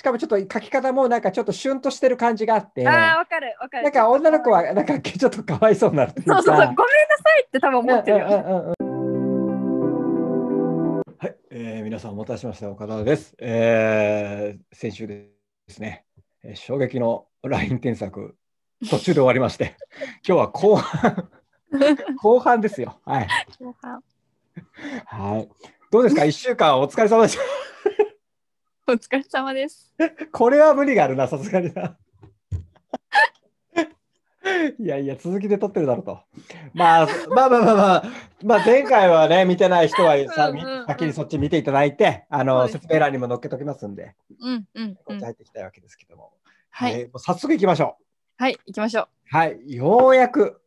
しかもちょっと書き方もなんかちょっとシュンとしてる感じがあって。ああ、わかるわかる。なんか女の子はなんかちょっとかわいそうになるそうそうそう、ごめんなさいって多分思ってるよ、はい、えー、皆さんお待たせしました、岡田です。えー、先週ですね、えー、衝撃のライン添削、途中で終わりまして、今日は後半 後半ですよ。はい。後半。はい。どうですか、1週間お疲れ様でした。お疲れ様です。これは無理があるな、さすがにな。いやいや、続きで撮ってるだろうと。まあ、まあまあまあまあ、まあ、前回はね、見てない人はさ、先にそっち見ていただいて、あの、説明欄にも載っけときますんで、うんうん、こっち入っていきたいわけですけども。はい、えー、早速いきましょう。はい、行きましょう。はい、ようやく、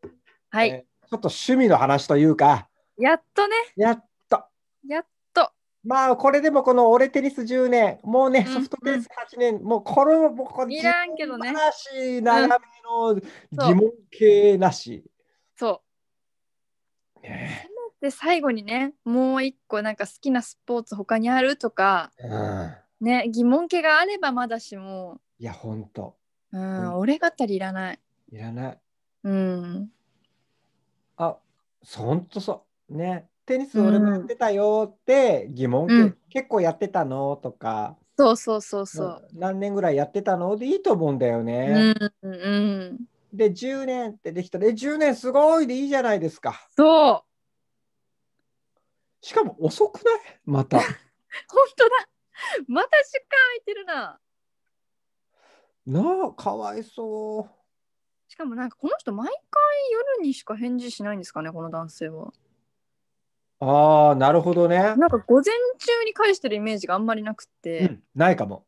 はい、えー、ちょっと趣味の話というか、やっとね。やっと。やっまあ、これでもこの俺テニス10年、もうね、ソフトテニス8年、うんうん、もうこれも僕は、いらんけどね。長めの疑問系なし。そう。ね、で、最後にね、もう一個、なんか好きなスポーツ他にあるとか、うん、ね、疑問系があればまだしも。いや、ほんと。うん、俺たりいらない。いらない。うん。あ、そんとそう。ね。テニス俺もやってたよって疑問、うん、結構やってたのとかそうそうそうそう何年ぐらいやってたのでいいと思うんだよね。うん、うん、で10年ってできたでえ10年すごい!」でいいじゃないですか。そうしかも遅くないまた。本当だまた時間空いてるな。なあかわいそう。しかもなんかこの人毎回夜にしか返事しないんですかねこの男性は。ああ、なるほどね。なんか午前中に返してるイメージがあんまりなくて。うん、ないかも。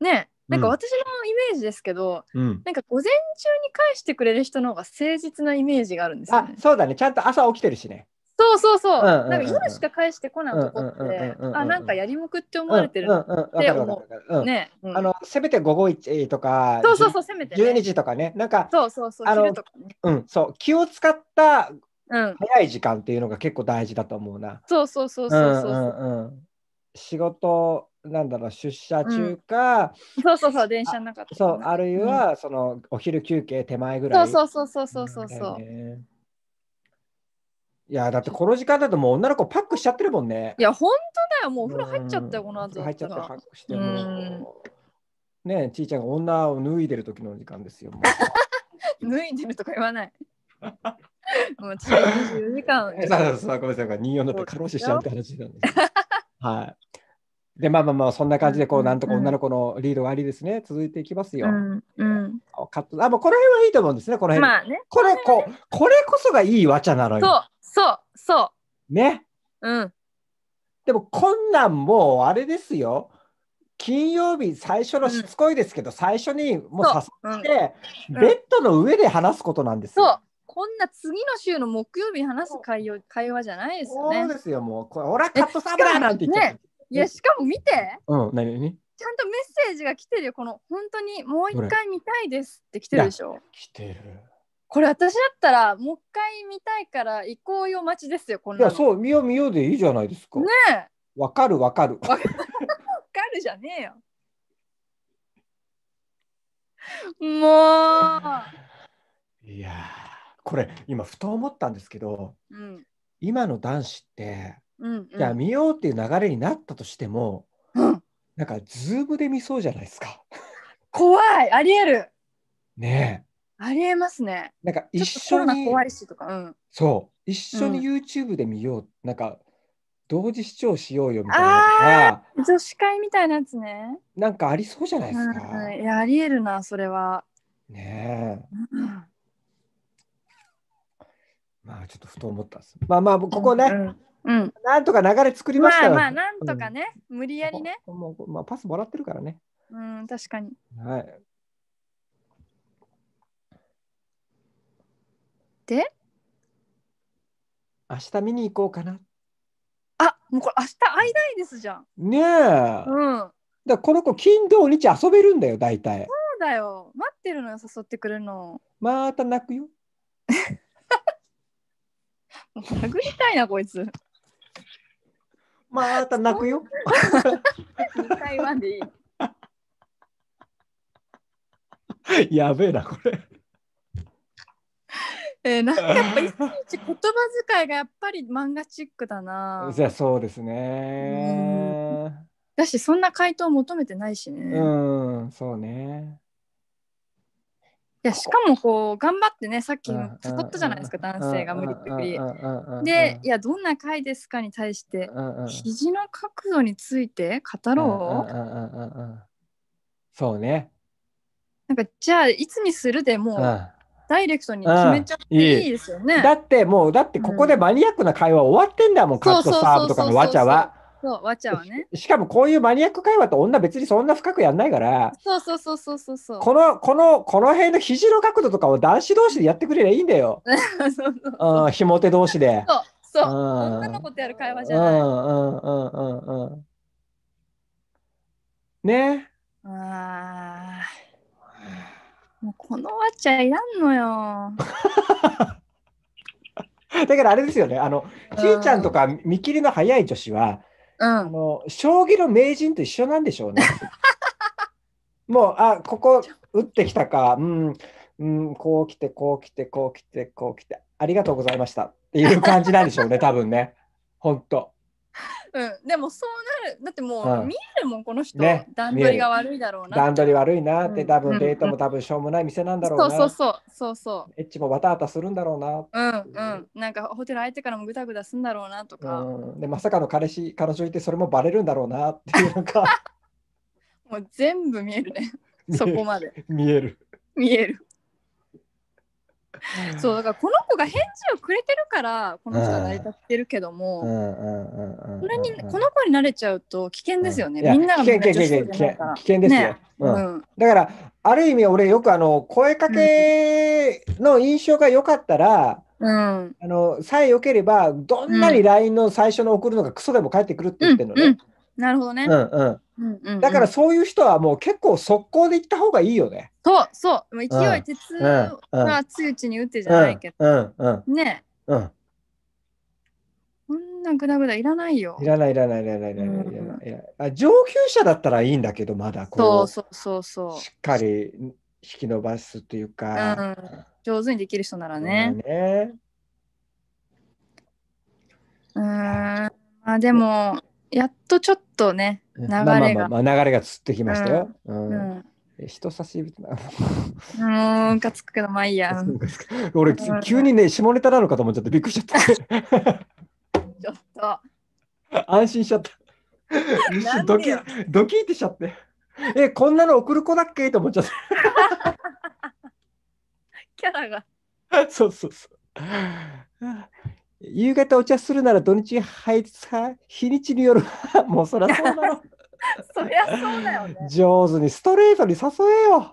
ねなんか私のイメージですけど、うん、なんか午前中に返してくれる人の方が誠実なイメージがあるんですよ、ね、あそうだねちゃんと朝起きてるしねそうそうそう,、なんか夜しか返してこないとこって、あなんかやりもくって思われてるって思う、ね、あのせめて午後1とかそうそうそうせめて、ね、12時とかねなんかそうそうそう昼とかねうんそう気を使ったうん、早い時間っていうのが結構大事だと思うな。そうそうそうそうそうそう,、うんうんうん仕事なんだろう出社中か、うん、そうそうそう電車なかったそうあるいは、うん、そのお昼休憩手前ぐらいそうそうそうそうそうそう、いやだってこの時間だともう女の子パックしちゃってるもんねいや本当だよもうお風呂入っちゃったよ、うん、この後入っちゃってパックしても、うん、ねちいちゃんが女を脱いでる時の時間ですよ 脱いでるとか言わない もう私は24時間。そうそうごめんなさい、24だって過労死しちゃうって話なんです。はい。で、まあまあまあ、そんな感じで、こう、なんとか女の子のリードがありですね、続いていきますよ。うん。うん、カットあ、もうこの辺はいいと思うんですね、この辺。まあね。これ、ここれこそがいいわちゃなのよ。そう、そう、そう。ね。うん。でも、こんなんもう、あれですよ。金曜日最初のしつこいですけど、うん、最初にもう誘って、うん、ベッドの上で話すことなんですよ。そうこんな次の週の木曜日話す会会話じゃないですよね。そうですよ、もう、これ、オラカットサブラーなんて言って、ね。いや、しかも見て。うん、何何ちゃんとメッセージが来てるよ、この、本当にもう一回見たいですって来てるでしょ。来てる。これ私だったらもう一回見たいから行こうよ、待ちですよこの。いやそう見よう見ようでいいじゃないですかねわかるわかるわかるじゃねえよもういやこれ今ふと思ったんですけど、うん、今の男子って、うんうん、じゃあ見ようっていう流れになったとしても、うん、なんかズームで見そうじゃないですか。怖いありえるねありえますね。なんか一緒に怖いしとか、うん、そう一緒に YouTube で見よう、うん、なんか同時視聴しようよみたいな女子会みたいなやつねなんかありそうじゃないですか、うん、いやありえるなそれはねえ、うんまあちょっとふと思ったんです。まあまあここね、うんうん、なんとか流れ作りましたよ、まあまあなんとかね、うん、無理やりね。もうまあ、パスもらってるからね。うん確かに。はい。で明日見に行こうかな。あもうこれ明日会いないですじゃん。ねえ。うん。だこの子金土日遊べるんだよ大体。そうだよ。待ってるのよ誘ってくるの。また泣くよ。殴りたいな、こいつ。また泣くよ。2回までいい。やべえな、これ。えー、なんかやっぱいちいち言葉遣いがやっぱり漫画チックだな。じゃそうですね。だしそんな回答求めてないしね。うん、そうね。いやしかもこう頑張ってねさっき語ったじゃないですか男性が無理くりでいやどんな回ですかに対して肘の角度について語ろうそうね。なんかじゃあいつにするでもうダイレクトに決めちゃっていいですよね。だってもうだってここでマニアックな会話終わってんだもん、カットサーブとかのわちゃは。そう、わちゃはね。しかもこういうマニアック会話と女別にそんな深くやんないから、そうそうそうそうそうそう。この、この、この辺の肘の角度とかを男子同士でやってくれりゃいいんだよ。うん、ひも手同士で。そう、そう。女の子とやる会話じゃない。うんうんうんうんうん。ね。ああ。もうこのわちゃいらんのよ。だからあれですよね、あの、ちいちゃんとか見切りの早い女子は、あの将棋の名人と一緒なんでしょうね。もう、あ、ここ打ってきたか、うん、うん、こう来て、こう来て、こう来て、こう来て、ありがとうございましたっていう感じなんでしょうね、多分ね。本当。うん、でもそうなるだってもう見えるもん、この人、ね段取りが悪いだろうな段取り悪いなって、うん多分デートも多分しょうもない店なんだろうな。そうそうそうそうエッチもわたわたするんだろうな。うんうんなんかホテル相手てからもぐだぐだすんだろうなとか、うん、でまさかの彼氏彼女いてそれもバレるんだろうなっていうの もう全部見えるね そこまで見える見えるそうだからこの子が返事をくれてるからこの人は成り立ってるけどもこれにこの子に慣れちゃうと危険ですよね、うん、みんながみんなから危険ですよ、ね、うんだからある意味俺よくあの声かけの印象が良かったら、うん、あのさえ良ければどんなに LINE の最初の送るのがクソでも返ってくるって言ってるのね、うんうん、なるほどね、うんうん、だからそういう人はもう結構速攻で行った方がいいよね。そうそう。もう勢い、鉄は強いうちに打ってじゃないけど。うんうん、ねうんこんなぐだぐだいらないよ。いらないいらないいらないいらないいらないあ。上級者だったらいいんだけどまだこうそうそうそうしっかり引き伸ばすというか、うん、上手にできる人ならね。うん、ねうんまあでもやっとちょっとね、流れが。まあまあまあ、流れがつってきましたよ。うん、うん人差し指うん、かつくけど、まあいいや。俺、急にね、下ネタなのかと思っちゃってびっくりしちゃった。ちょっと。安心しちゃった。ドキドキってしちゃって。え、こんなの送る子だっけと思っちゃった。キャラが。そうそうそう。夕方お茶するなら土日配さ日にちによるもうそりゃそうだろ そりゃそうだよ、ね、上手にストレートに誘えよも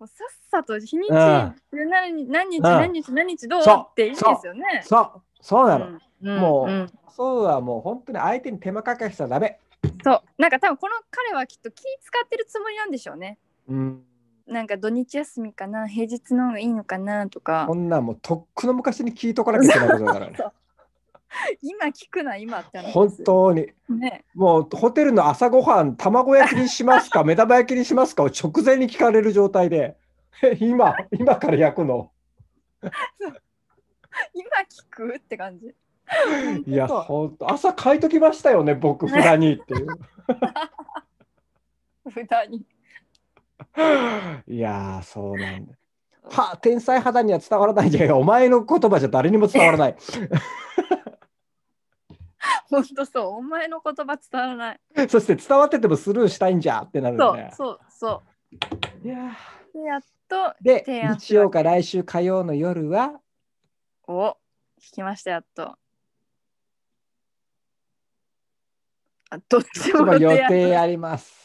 うさっさと日にち、うん、何日何日何日何日どう、っていいですよねそうそうなの、うん、もう、うん、そうはもう本当に相手に手間かかしちゃダメそうなんか多分この彼はきっと気使ってるつもりなんでしょうねうんなんか土日休みかな平日の方がいいのかなとかこんなもうとっくの昔に聞いとかなきゃいけないことだからね 今聞くな今って本当に、ね、もうホテルの朝ごはん卵焼きにしますか 目玉焼きにしますかを直前に聞かれる状態で 今今から焼くの今聞くって感じいや本当朝書いときましたよね僕ふだにっていう札に いやそうなんだ。は天才肌には伝わらないじゃん。お前の言葉じゃ誰にも伝わらない。ほんとそう、お前の言葉伝わらない。そして伝わっててもスルーしたいんじゃってなるんだ、ね、そうそうそう。いややっとで、日曜か来週火曜の夜はお聞きました、やっと。あどっちも予定あります。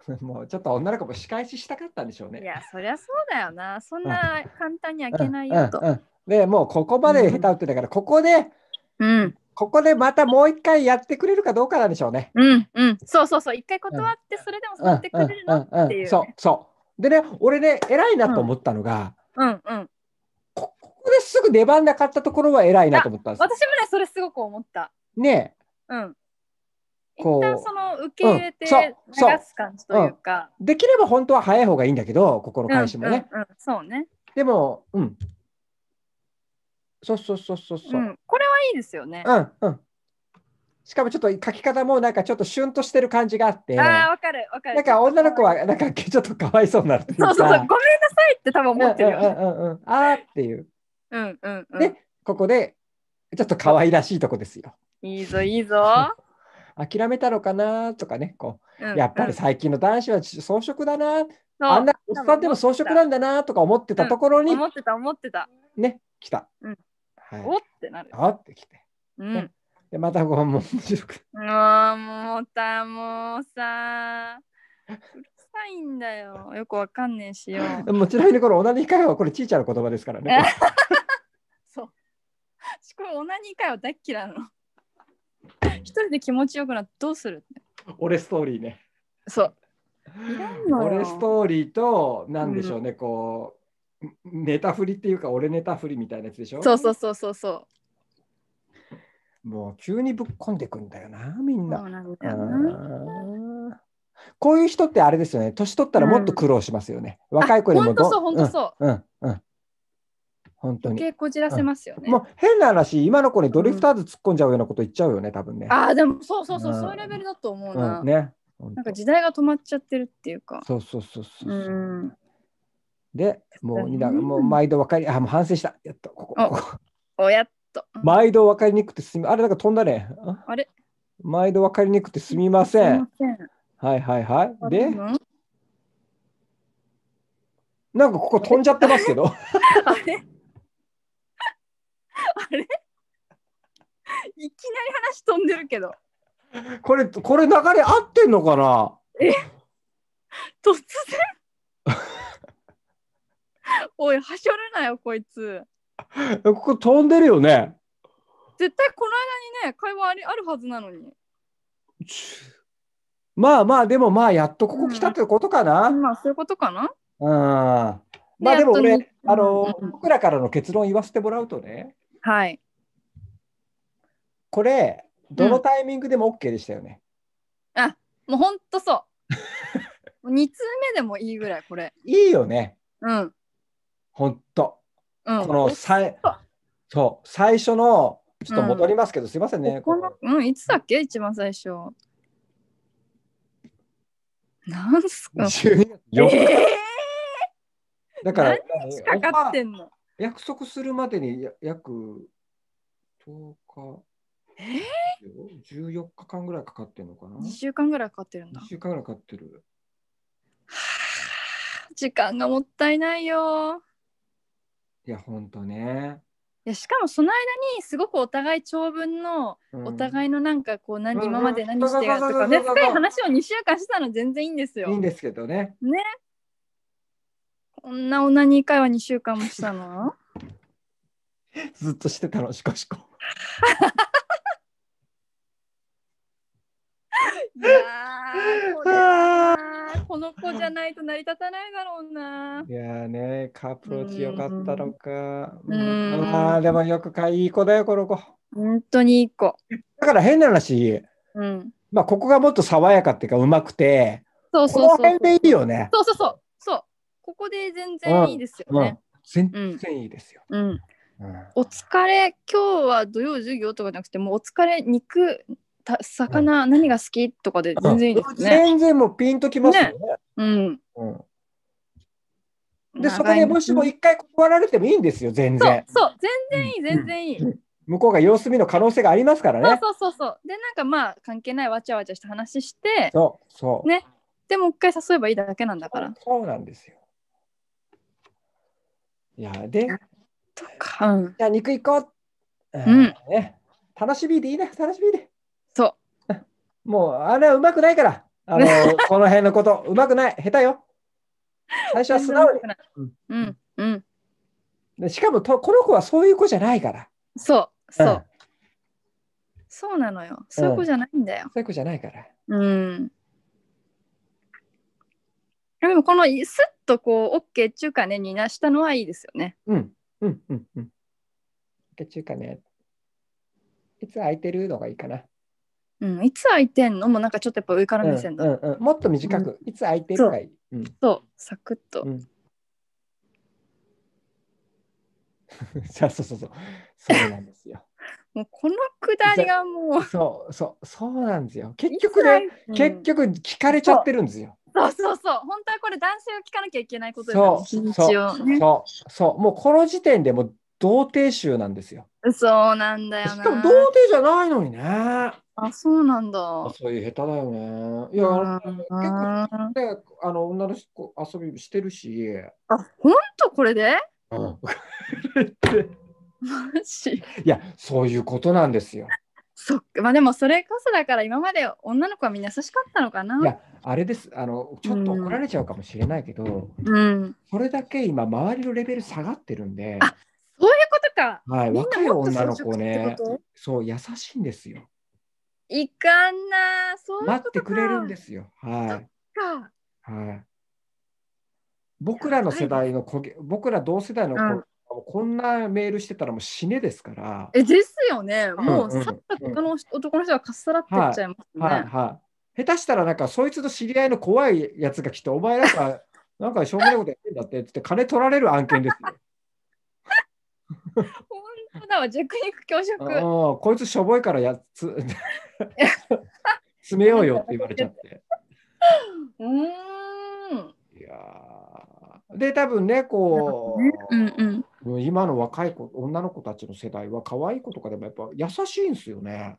もうちょっと女の子も仕返ししたかったんでしょうね。いや、そりゃそうだよな。そんな簡単に開けないよと。うんうんうん、で、もうここまで下手打ってたから、ここで、うん、ここでまたもう一回やってくれるかどうかなんでしょうね。うんうん、そうそうそう、一回断って、それでもそうやってくれるのっていう。そうそう。でね、俺ね、偉いなと思ったのが、うんうんここですぐ出番なかったところは偉いなと思ったんです。私もね、それすごく思った。ねえ。うん。一旦その受け入れて流す感じというか、うんうう、ん、できれば本当は早い方がいいんだけど、心返しもね。うん、うん、そうね。でも、うん。そうそうそうそうう、ん、これはいいですよね。うんうん。しかもちょっと書き方もなんかちょっとシュンとしてる感じがあって。ああ、わかるわかる。なんか女の子はなんかちょっとかわいそうになるそうそうそう。ごめんなさいって多分思ってるよ、ね。うんうんうん、うん、ああっていう。うんうんうん。で、ここでちょっと可愛らしいとこですよ。いいぞいいぞ。諦めたのかなとかねこう、うん、やっぱり最近の男子は装飾だな、うん、あんなおっさんでも装飾なんだなとか思ってたところに、思ってた思ってたね来た、うんはい、おってなるおってきて、うんでまたご飯も面白くあもうたもうさうるさいんだよよくわかんねえしよ もちなみにこれオナニカ会話はこれちいちゃん言葉ですからね そうしかオナニカ会話大っ嫌いなの 一人で気持ちよくなってどうする俺ストーリーね。そう。俺ストーリーと、なんでしょうね、うん、こう、ネタ振りっていうか、俺ネタ振りみたいなやつでしょそうそうそうそうそう。もう急にぶっこんでくんだよな、みんな。うんな。こういう人ってあれですよね、年取ったらもっと苦労しますよね。うん、若い子にもど、本当そう、本当そう。うん、うん、うん本当に。こじらせますよね。うん、もう変な話、今の子にドリフターズ突っ込んじゃうようなこと言っちゃうよね、ん、多分ね。ああ、でもそうそうそう、うん、そういうレベルだと思うな。ね。なんか時代が止まっちゃってるっていうか。そうそうそうそう。うんで、もう、だもう毎度分かり、あ、もう反省した。やっと、ここ。おやっと。毎度分かりにくくてすみ、あれ、なんか飛んだね。あれ毎度分かりにくくてすみません。せんはいはいはい。で、なんかここ飛んじゃってますけど。あれあれいきなり話飛んでるけど。これ、これ流れ合ってんのかなえ突然おい、はしょるなよ、こいつ。ここ飛んでるよね。絶対この間にね、会話ありあるはずなのに。まあまあ、でもまあ、やっとここ来たってことかな。うん、まあ、そういうことかな。うん。まあでも俺、あの、うん、僕らからの結論言わせてもらうとね、はい。これ、どのタイミングでも OK でしたよね。うん、あもうほんとそう。2 通目でもいいぐらい、これ。いいよね。うん。ほんと。うん、このさいそう最初の、ちょっと戻りますけど、うん、すいませんね。ここうん、いつだっけ一番最初。なんすか ?12 月4日。えー、だから、何日かかってんの約束するまでに約10日。えー、14日間ぐらいかかってるのかな ?2 週間ぐらいかかってるんだ。2週間ぐらいかかってる。時間がもったいないよ。いや、ほんとね。いやしかもその間にすごくお互い長文の、お互いのなんかこう何、うん、今まで何してるとかね深い話を2週間したの全然いいんですよ。いいんですけどね。ねこんなオナニー会話2週間もしたのずっとしてたの、しかしこ。いやここの子じゃないと成り立たないだろうな。いやね、カプロチよかったのか。うん、まあでもよくかいい子だよ、この子。本当にいい子。だから変な話、うん、まあここがもっと爽やかっていうか、うまくて、そうそうそうこの辺でいいよね。そうそうそう。ここで全然いいですよね。全然いいですよ。うんお疲れ今日は土曜授業とかじゃなくてもうお疲れ肉た魚、何が好きとかで全然いいですね。全然もうピンときますよね。ねうん、うんで、そこでもしも一回断られてもいいんですよ、全然。そう、全然いい、全然いい。向こうが様子見の可能性がありますからね。そうそうそうで、なんかまあ、関係ないわちゃわちゃした話して、そうそう。ね。でも、一回誘えばいいだけなんだから。そうなんですよ。や、で、とか、うん、じゃあ肉行こう。うん、ね、楽しみでいいね、楽しみで。そう。もう、あれはうまくないから、あの、この辺のこと、うまくない、下手よ。最初は素直に。うん、うん、うん。しかもと、この子はそういう子じゃないから。そう、そう。うん、そうなのよ。そういう子じゃないんだよ。そういう子じゃないから。うん。でもこのスッとこう OK っちゅうかねになしたのはいいですよね。うんうんうんうん。OK っちゅうかね。いつ空いてるのがいいかな。うん、いつ空いてんのもなんかちょっとやっぱ上から目線だ、うんうんもっと短く、うん、いつ空いてるかいい。そう、ん、そうサクッと。うん、あ そうそうそう。そうなんですよ。もうこのくだりがもう。そうそうそうなんですよ。結局ね、結局聞かれちゃってるんですよ。そうそうそう本当はこれ男性を聞かなきゃいけないことですよね。そうそうもうこの時点でもう童貞集なんですよ。そうなんだよしかも童貞じゃないのにね。あそうなんだ。そういう下手だよね。いや、結構、ね、あの女の子遊びしてるし。あ本当これで、うん、マジいやそういうことなんですよ。そっか、まあ、でもそれこそだから今まで女の子はみんな優しかったのかな。いやあれですあのちょっと怒られちゃうかもしれないけど、うん、それだけ今周りのレベル下がってるんであそういうことか、はい、若い女の子ねそう優しいんですよ。いかんなそう待ってくれるんですよ。はい、はい、僕らの世代のこげ、僕ら同世代の子、こんなメールしてたらもう死ねですから。えですよね。もうさっさとの男の人がかっさらっていっちゃいますね。はい、はいはい、下手したらなんかそいつと知り合いの怖いやつが来て、お前なんか なんかしょうがないことやってんだってって金取られる案件ですよ。本当だわ、弱肉強食。こいつしょぼいからやつ 詰めようよって言われちゃって。うん。いやで多分ねこう、うんうん、今の若い子女の子たちの世代は可愛い子とかでもやっぱ優しいんですよね。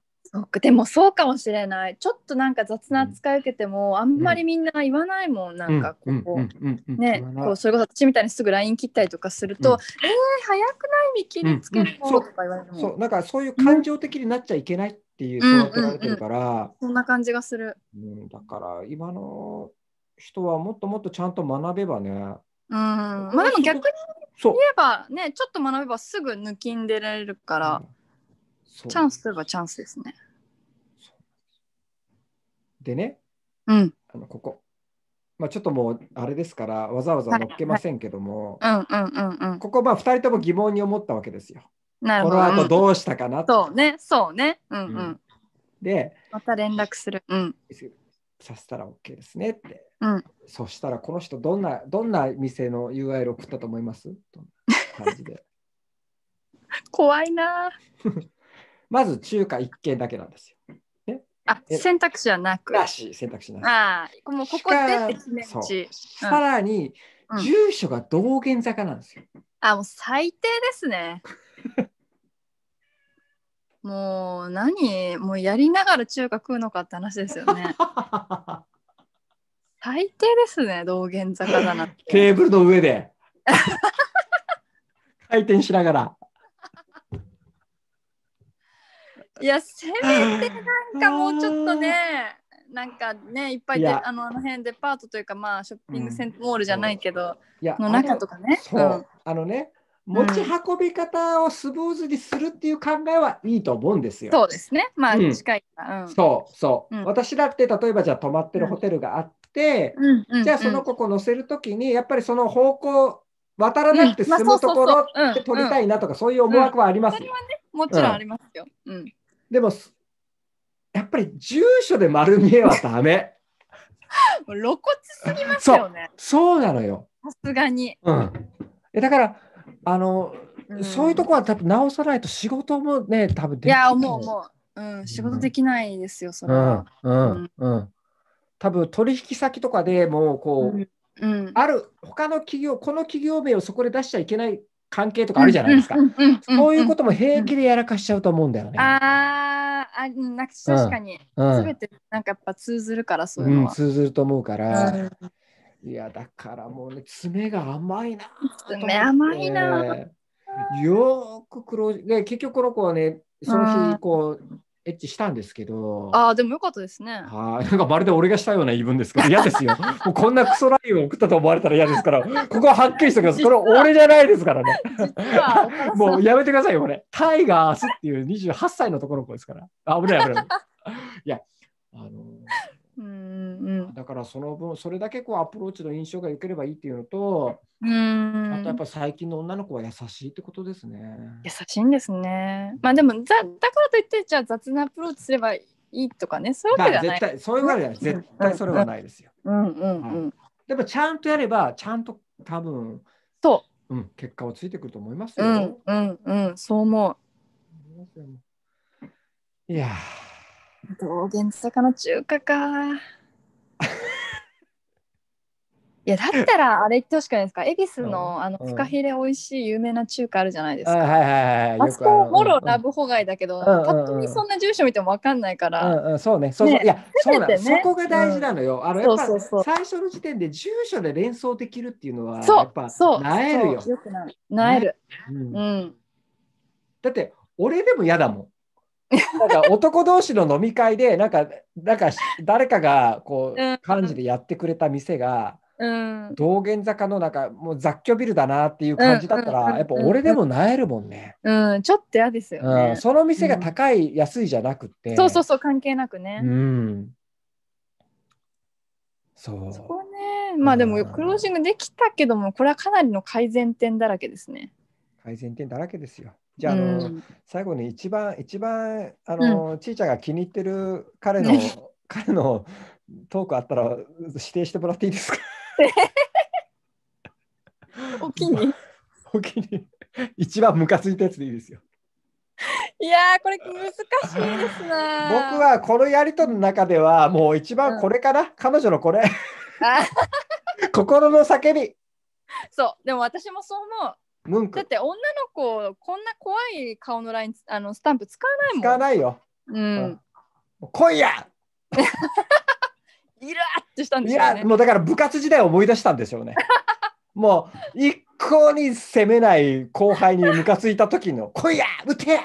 でもそうかもしれないちょっとなんか雑な扱い受けても、うん、あんまりみんな言わないもん、うん、なんかここ、うん、ねこうそれこそ私みたいにすぐ LINE 切ったりとかすると「えー、早くない見切りつけるの?」とか言われそうなんかそういう感情的になっちゃいけないっていう育てられてるから、そんな感じがする、うん、だから今の人はもっともっとちゃんと学べばねうん、まあでも逆に言えばねちょっと学べばすぐ抜きんでられるから、うん、チャンスといえばチャンスですね。でね、うん、あのここ、まあ、ちょっともうあれですからわざわざ乗っけませんけどもここまあ2人とも疑問に思ったわけですよ。なるほどこの後どうしたかなと、うん。そうねそうね。うんうん、でまた連絡する。うん、させたら OK ですねって。うん、そしたら、この人どんな、どんな店の URL 送ったと思いますと感じで。怖いな まず中華1軒だけなんですよ。ね、あ選択肢はなく。らし、選択肢なく。ああ、もうここで決め打さらに、住所が道玄坂なんですよ。あ、もう最低ですね。もう何もうやりながら中華食うのかって話ですよね。最低ですね道玄坂だなって。テーブルの上で 回転しながら。いやせめてなんかもうちょっとねなんかねいっぱいあのあの辺デパートというかまあショッピングセンター、モールじゃないけど、の中とかね。あのね持ち運び方をスムーズにするっていう考えはいいと思うんですよ。そうですね。まあ、近い、そうそう、私だって例えばじゃあ泊まってるホテルがあって、じゃあその子を乗せるときにやっぱりその方向渡らなくて済むところって取りたいなとかそういう思惑はありますそれはねもちろんありますよ。でもやっぱり住所で丸見えはダメ。露骨すぎますよね。そうなのよ。さすがに。うん。えだからあの、うん、そういうとこは多分直さないと仕事もね、多分できない。いや、思う思う。うん、仕事できないですよ、それは。うん、うん、うん。多分取引先とかでもう、こう、うん、ある他の企業、この企業名をそこで出しちゃいけない関係とかあるじゃないですか。そういうことも平気でやらかしちゃうと思うんだよね。ああ、なんか確かに、す、べ、てなんかやっぱ通ずるからそういうのは、うん、通ずると思うから、いやだからもうね爪が甘いな爪甘いなよく苦労で結局この子はねその日こうエッチしたんですけど。ああ、でもよかったですね。はい、なんかまるで俺がしたような言い分ですけど、嫌ですよ。もうこんなクソラインを送ったと思われたら嫌ですから、ここははっきりしてください。これ俺じゃないですからね。もうやめてくださいよ、これ。タイガースっていう28歳のところの子ですから。あ、危ない危ない。いや、あのーうんうん、だからその分それだけこうアプローチの印象が良ければいいっていうのとうんあとやっぱ最近の女の子は優しいってことですね。優しいんですね。まあでもだだからといってじゃあ雑なアプローチすればいいとかねそういうわけじゃない。絶対そういうわけじゃない絶対それはないですよ。うんうんうん、でもちゃんとやればちゃんと多分そう、うん、結果はついてくると思いますよ。うんうんうんそう思う。いや道玄坂の中華か。いや、だったらあれ言ってほしくないですか。恵比寿のあのフカヒレ美味しい有名な中華あるじゃないですか。あそこもろラブホガイだけど、ぱっと見そんな住所見てもわかんないから。そうね。そういや、そうなそこが大事なのよ。あ最初の時点で住所で連想できるっていうのはやっぱなえるよ。なえる。うん。だって俺でも嫌だもん。なんか男同士の飲み会でなんかなんか誰かがこう感じでやってくれた店が、うん、道玄坂のなんかもう雑居ビルだなっていう感じだったら、やっぱ俺でもなえるもんね、うん、ちょっと嫌ですよね、うん、その店が高い、安いじゃなくてそうそうそう関係なくねうんそうそこねまあでもクロージングできたけども、これはかなりの改善点だらけですね改善点だらけですよじゃあ、あの、最後に一番一番あの、うん、ちいちゃんが気に入ってる彼の、ね、彼のトークあったら指定してもらっていいですか お気に お気に一番ムカついたやつでいいですよ。いやこれ難しいですね。僕はこのやりとりの中ではもう一番これかな、うん、彼女のこれ心の叫びそうでも私もそう思う文句だって女の子こんな怖い顔のラインあのスタンプ使わないもん使わないよ、うん、う夜いや イラッとしたんですよ、ね、いやもうだから部活時代を思い出したんでしょうね もう一向に責めない後輩にムカついた時の「今夜や打てや!」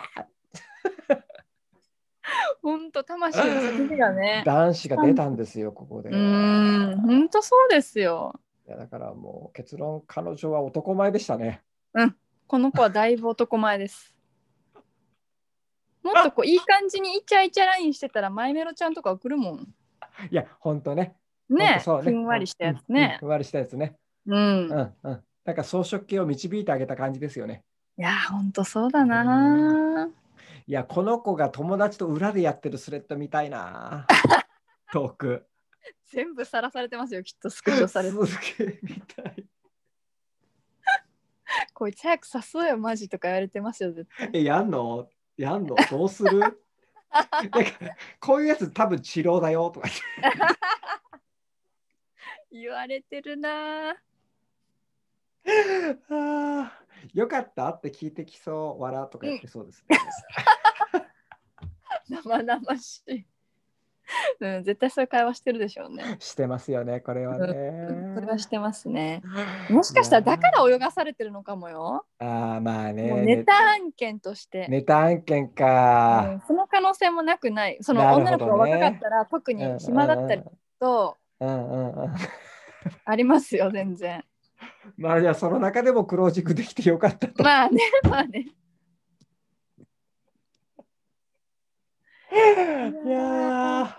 本当魂の叫がね 男子が出たんですよここでうん本当そうですよいやだからもう結論彼女は男前でしたねうんこの子はだいぶ男前ですもっとこういい感じにイチャイチャラインしてたらマイメロちゃんとか送るもんいやほんとねねそうねふんわりしたやつね、うん、ふんわりしたやつねうん、うんうん、なんか装飾系を導いてあげた感じですよねいやほんとそうだな、いやこの子が友達と裏でやってるスレッドみたいな 遠く。全部さらされてますよきっとスクショされてみたい こいつ早く誘えよマジとか言われてますよ絶対えやんのやんのどうするなんかこういうやつ多分治療だよとか 言われてるなあよかったって聞いてきそう笑とか言ってそうですね、生々しい うん、絶対そういう会話してるでしょうね。してますよね、これはね。これはしてますね。もしかしたらだから泳がされてるのかもよ。ああ、まあね。ネタ案件として。ネタ案件か、うん、その可能性もなくない。その、女の子が若かったら、特に暇だったりと、ありますよ、全然。まあじゃあその中でもクロージングできてよかったと。まあね、まあね。いや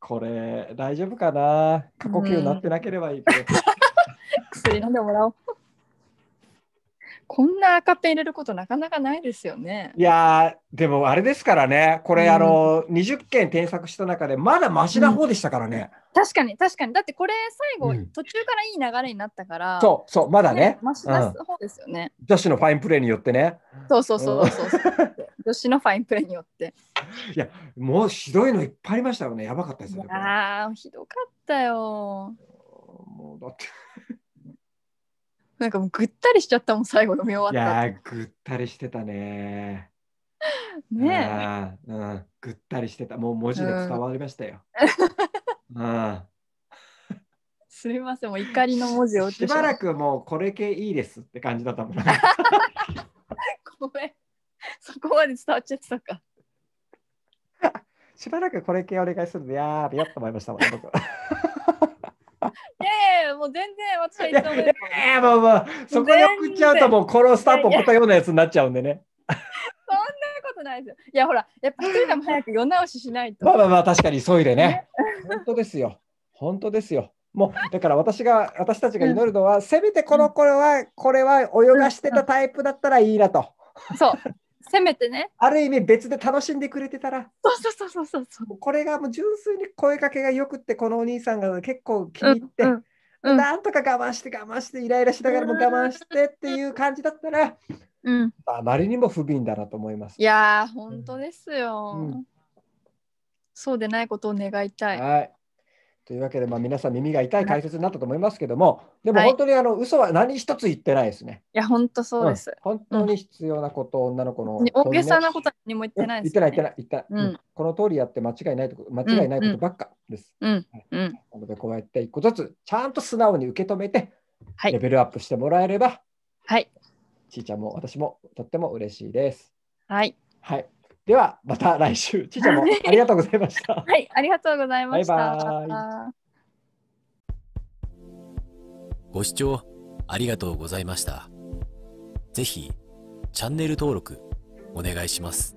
これ大丈夫かな過呼吸になってなければいいけど、うん、薬飲んでもらおうこんな赤ペン入れることなかなかないですよね。いやでもあれですからね、これ、あの、うん、20件添削した中で、まだましな方でしたからね、うん。確かに、確かに。だってこれ、最後、うん、途中からいい流れになったから、そうそう、まだね。ましな方ですよね、女子のファインプレーによってね。そうそうそうそうそう。女子のファインプレーによって。いや、もうひどいのいっぱいありましたよね。やばかったですよね。ああ、ひどかったよ。もうだって。なんかもうぐったりしちゃったもん最後読み終わったいやぐったりしてたね ねえ、うん、ぐったりしてたもう文字で伝わりましたよ、うんすみませんもう怒りの文字をしばらくもうこれ系いいですって感じだったもん、ね、ごめんそこまで伝わっちゃってたか しばらくこれ系お願いするのやーべやっと思いましたもん僕もう全然私はでええ、もうもう、そこに送っちゃうともう殺すタンポったようなやつになっちゃうんでね。そんなことないですよ。いや、ほら、やっぱ一人でも早く世直ししないと。まあまあまあ、確かに急いでね。本当ですよ。本当ですよ。もうだから私が私たちが祈るのは、せめてこの頃はこれは泳がしてたタイプだったらいいなと。そうせめてね。ある意味別で楽しんでくれてたら。そうそうそうそうそうこれがもう純粋に声かけがよくってこのお兄さんが結構気に入って、うんうん、うん、なんとか我慢して我慢してイライラしながらも我慢してっていう感じだったら、うん、あまりにも不憫だなと思います。いやー、本当ですよ、うん、そうでないことを願いたい。はいというわけで、まあ、皆さん耳が痛い解説になったと思いますけども、でも本当にあの、はい、嘘は何一つ言ってないですね。いや、本当そうです。うん、本当に必要なこと、女の子の、ね。大げさなことは何も言ってないです、ね、言ってない、言ってない、言った、うん、この通りやって間違いないと間違いないことばっかです。うんなので、こうやって一個ずつ、ちゃんと素直に受け止めて、はい、レベルアップしてもらえれば、はい。ちいちゃんも私もとっても嬉しいです。はい。はい。ではまた来週。ちいちゃんもありがとうございました。はい、ありがとうございました。バイバご視聴ありがとうございました。ぜひチャンネル登録お願いします。